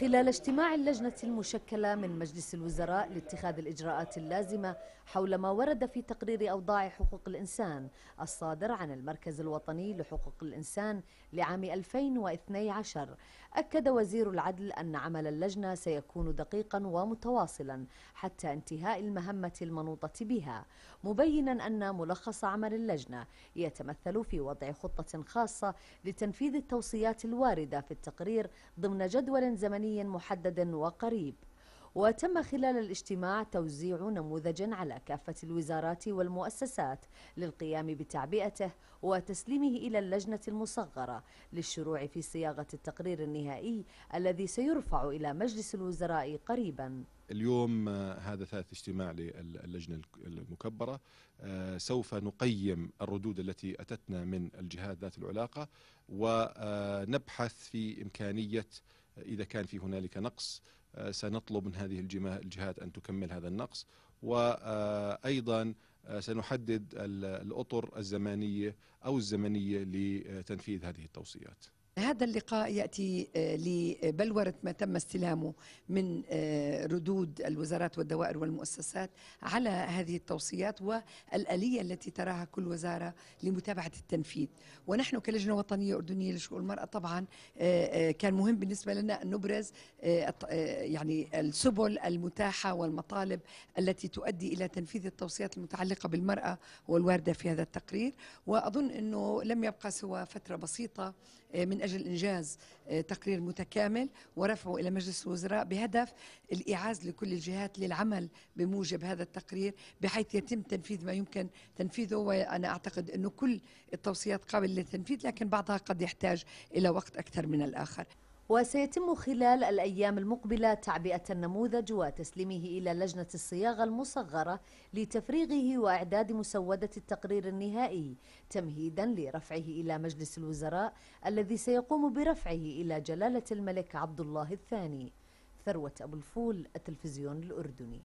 خلال اجتماع اللجنة المشكلة من مجلس الوزراء لاتخاذ الإجراءات اللازمة حول ما ورد في تقرير أوضاع حقوق الإنسان الصادر عن المركز الوطني لحقوق الإنسان لعام 2012 أكد وزير العدل أن عمل اللجنة سيكون دقيقا ومتواصلا حتى انتهاء المهمة المنوطة بها مبينا أن ملخص عمل اللجنة يتمثل في وضع خطة خاصة لتنفيذ التوصيات الواردة في التقرير ضمن جدول زمني زمني محدد وقريب وتم خلال الاجتماع توزيع نموذج على كافة الوزارات والمؤسسات للقيام بتعبئته وتسليمه إلى اللجنة المصغرة للشروع في صياغة التقرير النهائي الذي سيرفع إلى مجلس الوزراء قريباً اليوم آه، هذا ثالث اجتماع للجنة المكبرة آه، سوف نقيم الردود التي أتتنا من الجهات ذات العلاقة ونبحث آه، في إمكانية إذا كان في هنالك نقص آه، سنطلب من هذه الجهات أن تكمل هذا النقص وأيضا آه، آه، سنحدد الأطر الزمانية أو الزمنية لتنفيذ هذه التوصيات هذا اللقاء ياتي آه، لبلوره ما تم استلامه من آه، ردود الوزارات والدوائر والمؤسسات على هذه التوصيات والاليه التي تراها كل وزاره لمتابعه التنفيذ، ونحن كلجنه وطنيه اردنيه لشؤون المراه طبعا آه، كان مهم بالنسبه لنا ان نبرز يعني السبل المتاحه والمطالب التي تؤدي الى تنفيذ التوصيات المتعلقه بالمراه والوارده في هذا التقرير، واظن انه لم يبقى سوى فتره بسيطه من أجل أجل إنجاز آه، تقرير متكامل ورفعه إلى مجلس الوزراء بهدف الإعاز لكل الجهات للعمل بموجب هذا التقرير بحيث يتم تنفيذ ما يمكن تنفيذه وأنا أعتقد أنه كل التوصيات قابلة للتنفيذ لكن بعضها قد يحتاج إلى وقت أكثر من الآخر وسيتم خلال الأيام المقبلة تعبئة النموذج وتسليمه إلى لجنة الصياغة المصغرة لتفريغه وإعداد مسودة التقرير النهائي تمهيدا لرفعه إلى مجلس الوزراء الذي سيقوم برفعه إلى جلالة الملك عبد الله الثاني ثروة أبو الفول التلفزيون الأردني